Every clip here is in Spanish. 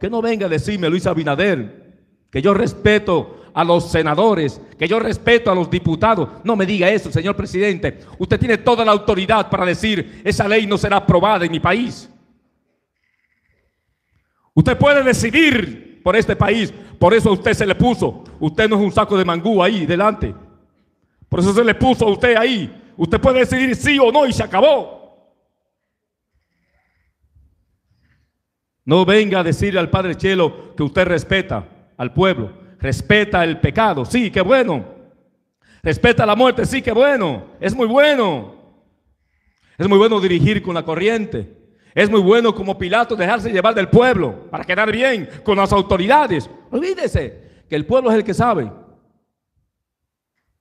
que no venga a decirme Luis Abinader, que yo respeto a los senadores, que yo respeto a los diputados. No me diga eso, señor presidente. Usted tiene toda la autoridad para decir, esa ley no será aprobada en mi país. Usted puede decidir por este país. Por eso a usted se le puso. Usted no es un saco de mangú ahí delante. Por eso se le puso a usted ahí. Usted puede decidir sí o no y se acabó. No venga a decirle al Padre Chelo que usted respeta al pueblo. Respeta el pecado, sí, qué bueno. Respeta la muerte, sí, qué bueno. Es muy bueno. Es muy bueno dirigir con la corriente. Es muy bueno como Pilato dejarse llevar del pueblo para quedar bien con las autoridades. Olvídese que el pueblo es el que sabe.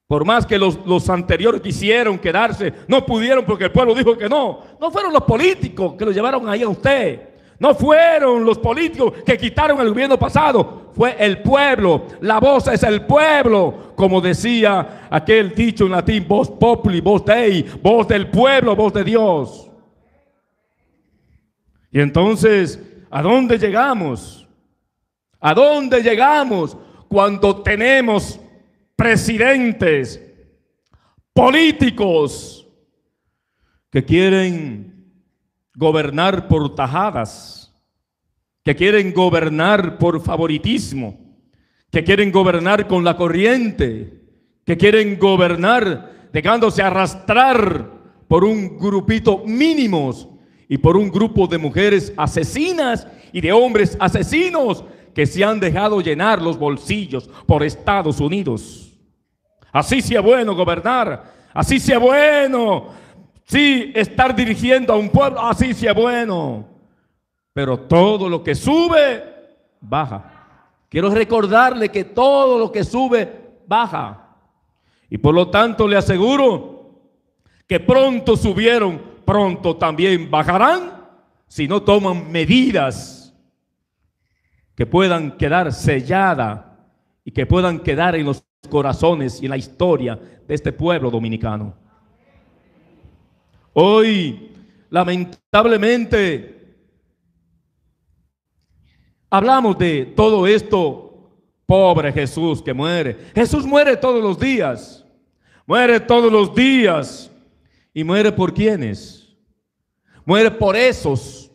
Por más que los, los, anteriores quisieron quedarse, no pudieron porque el pueblo dijo que no. No fueron los políticos que lo llevaron ahí a usted. No fueron los políticos que quitaron el gobierno pasado, fue el pueblo. La voz es el pueblo, como decía aquel dicho en latín, voz populi, voz dei, voz del pueblo, voz de Dios. Y entonces, ¿a dónde llegamos? ¿A dónde llegamos cuando tenemos presidentes, políticos que quieren gobernar por tajadas, que quieren gobernar por favoritismo, que quieren gobernar con la corriente, que quieren gobernar dejándose arrastrar por un grupito mínimos y por un grupo de mujeres asesinas y de hombres asesinos que se han dejado llenar los bolsillos por Estados Unidos. Así sea bueno gobernar, así sea bueno Sí, estar dirigiendo a un pueblo, así ah, sea bueno. Pero todo lo que sube, baja. Quiero recordarle que todo lo que sube, baja. Y por lo tanto le aseguro que pronto subieron, pronto también bajarán si no toman medidas que puedan quedar selladas y que puedan quedar en los corazones y en la historia de este pueblo dominicano. Hoy, lamentablemente, hablamos de todo esto. Pobre Jesús que muere. Jesús muere todos los días. Muere todos los días. ¿Y muere por quiénes? Muere por esos.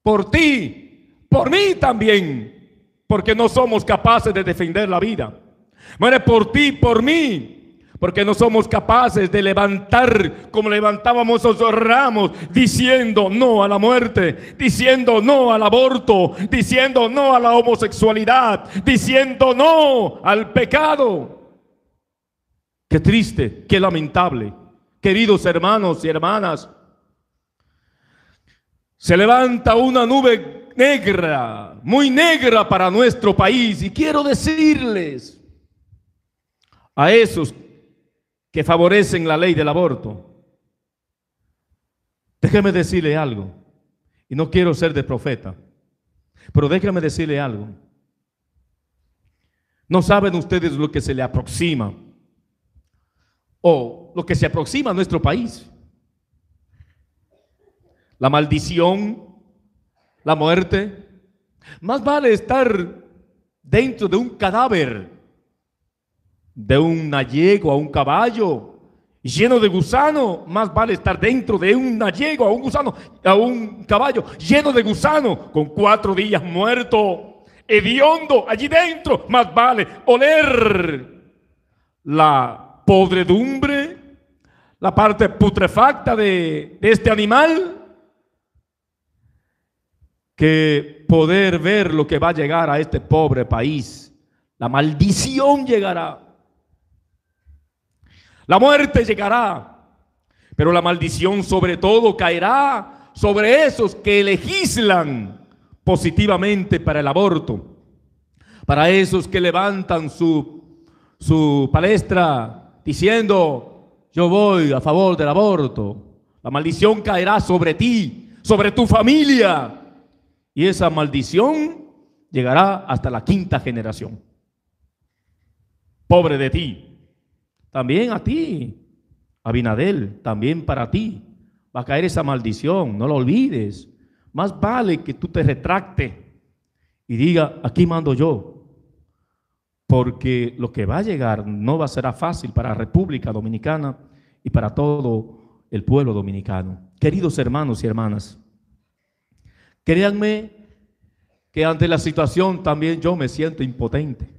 Por ti. Por mí también. Porque no somos capaces de defender la vida. Muere por ti, por mí porque no somos capaces de levantar como levantábamos esos ramos, diciendo no a la muerte, diciendo no al aborto, diciendo no a la homosexualidad, diciendo no al pecado. Qué triste, qué lamentable. Queridos hermanos y hermanas, se levanta una nube negra, muy negra para nuestro país. Y quiero decirles a esos que favorecen la ley del aborto. Déjeme decirle algo, y no quiero ser de profeta, pero déjeme decirle algo. No saben ustedes lo que se le aproxima o lo que se aproxima a nuestro país. La maldición, la muerte. Más vale estar dentro de un cadáver de un yegua a un caballo lleno de gusano, más vale estar dentro de un gallego a un gusano, a un caballo lleno de gusano, con cuatro días muerto, hediondo allí dentro, más vale oler la podredumbre, la parte putrefacta de este animal, que poder ver lo que va a llegar a este pobre país. La maldición llegará. La muerte llegará, pero la maldición sobre todo caerá sobre esos que legislan positivamente para el aborto, para esos que levantan su, su palestra diciendo, yo voy a favor del aborto. La maldición caerá sobre ti, sobre tu familia. Y esa maldición llegará hasta la quinta generación. Pobre de ti, también a ti, Abinadel, también para ti va a caer esa maldición, no lo olvides. Más vale que tú te retracte y diga, aquí mando yo, porque lo que va a llegar no va a ser fácil para la República Dominicana y para todo el pueblo dominicano. Queridos hermanos y hermanas, créanme que ante la situación también yo me siento impotente.